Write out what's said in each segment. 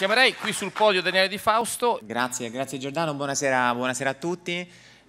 Chiamerei qui sul podio Daniele Di Fausto. Grazie, grazie Giordano, buonasera, buonasera a tutti.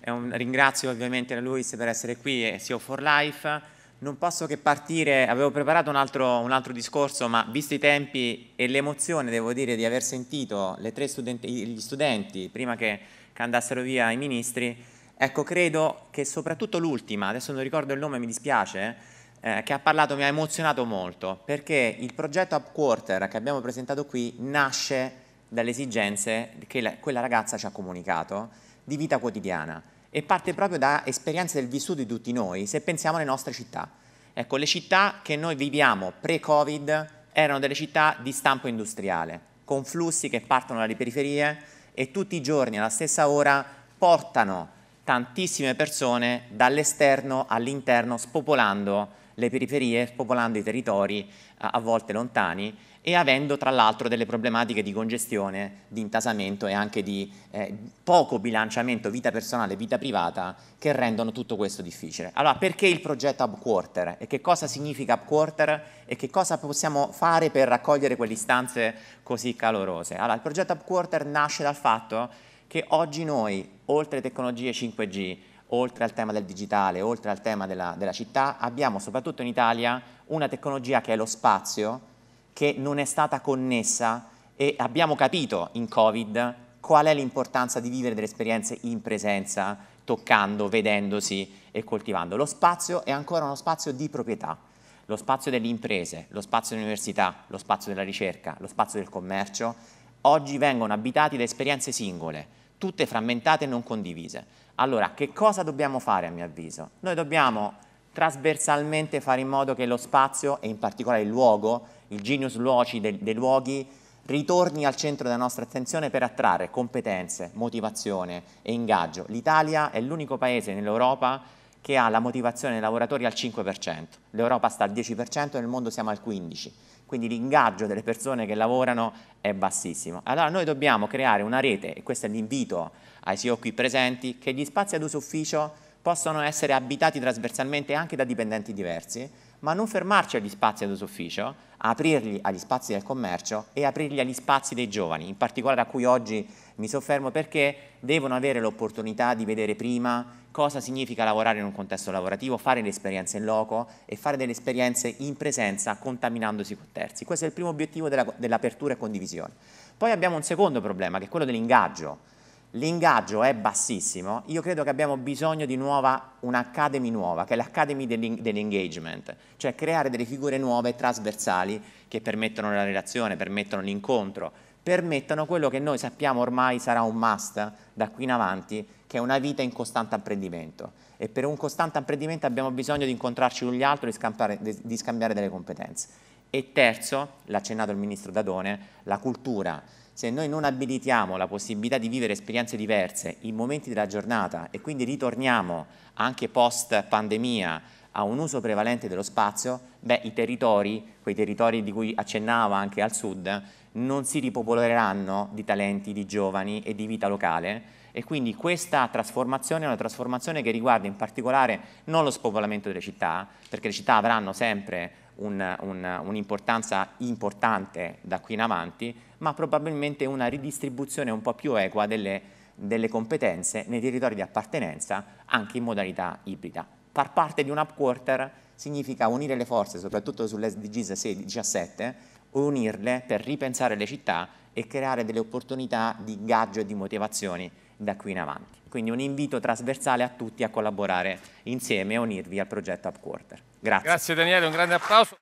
Un, ringrazio ovviamente la Luis per essere qui e CEO for Life. Non posso che partire, avevo preparato un altro, un altro discorso, ma visto i tempi e l'emozione, devo dire, di aver sentito studenti, gli studenti prima che, che andassero via i ministri, ecco, credo che soprattutto l'ultima, adesso non ricordo il nome, mi dispiace, eh, che ha parlato mi ha emozionato molto, perché il progetto Upquarter che abbiamo presentato qui nasce dalle esigenze che la, quella ragazza ci ha comunicato di vita quotidiana e parte proprio da esperienze del vissuto di tutti noi, se pensiamo alle nostre città. Ecco, le città che noi viviamo pre-Covid erano delle città di stampo industriale, con flussi che partono dalle periferie e tutti i giorni alla stessa ora portano tantissime persone dall'esterno all'interno, spopolando le periferie, spopolando i territori eh, a volte lontani e avendo tra l'altro delle problematiche di congestione, di intasamento e anche di eh, poco bilanciamento vita personale e vita privata che rendono tutto questo difficile. Allora perché il progetto Upquarter e che cosa significa Upquarter e che cosa possiamo fare per raccogliere quelle istanze così calorose? Allora il progetto Upquarter nasce dal fatto che oggi noi, oltre tecnologie 5G, oltre al tema del digitale, oltre al tema della, della città, abbiamo soprattutto in Italia una tecnologia che è lo spazio, che non è stata connessa e abbiamo capito in Covid qual è l'importanza di vivere delle esperienze in presenza, toccando, vedendosi e coltivando. Lo spazio è ancora uno spazio di proprietà, lo spazio delle imprese, lo spazio dell'università, lo spazio della ricerca, lo spazio del commercio, oggi vengono abitati da esperienze singole, tutte frammentate e non condivise. Allora, che cosa dobbiamo fare a mio avviso? Noi dobbiamo trasversalmente fare in modo che lo spazio e in particolare il luogo, il genius loci dei, dei luoghi, ritorni al centro della nostra attenzione per attrarre competenze, motivazione e ingaggio. L'Italia è l'unico paese nell'Europa che ha la motivazione dei lavoratori al 5%, l'Europa sta al 10% nel mondo siamo al 15% quindi l'ingaggio delle persone che lavorano è bassissimo. Allora noi dobbiamo creare una rete, e questo è l'invito ai CEO qui presenti, che gli spazi ad uso ufficio possono essere abitati trasversalmente anche da dipendenti diversi, ma non fermarci agli spazi ad uso ufficio, aprirli agli spazi del commercio e aprirli agli spazi dei giovani, in particolare a cui oggi mi soffermo perché devono avere l'opportunità di vedere prima cosa significa lavorare in un contesto lavorativo, fare le esperienze in loco e fare delle esperienze in presenza contaminandosi con terzi. Questo è il primo obiettivo della, dell'apertura e condivisione. Poi abbiamo un secondo problema che è quello dell'ingaggio. L'ingaggio è bassissimo, io credo che abbiamo bisogno di nuova, un'academy nuova, che è l'academy dell'engagement, cioè creare delle figure nuove trasversali che permettono la relazione, permettono l'incontro, permettano quello che noi sappiamo ormai sarà un must da qui in avanti, che è una vita in costante apprendimento. E per un costante apprendimento abbiamo bisogno di incontrarci con gli altri e di, di scambiare delle competenze. E terzo, l'ha accennato il ministro Dadone, la cultura. Se noi non abilitiamo la possibilità di vivere esperienze diverse in momenti della giornata e quindi ritorniamo anche post pandemia a un uso prevalente dello spazio, beh, i territori, quei territori di cui accennava anche al sud, non si ripopoleranno di talenti, di giovani e di vita locale e quindi questa trasformazione è una trasformazione che riguarda in particolare non lo spopolamento delle città, perché le città avranno sempre un'importanza un, un importante da qui in avanti, ma probabilmente una ridistribuzione un po' più equa delle, delle competenze nei territori di appartenenza anche in modalità ibrida far parte di un hub quarter significa unire le forze, soprattutto sull'SDGs 17, unirle per ripensare le città e creare delle opportunità di ingaggio e di motivazioni da qui in avanti. Quindi un invito trasversale a tutti a collaborare insieme e unirvi al progetto Upquarter. Grazie. Grazie Daniele, un grande applauso.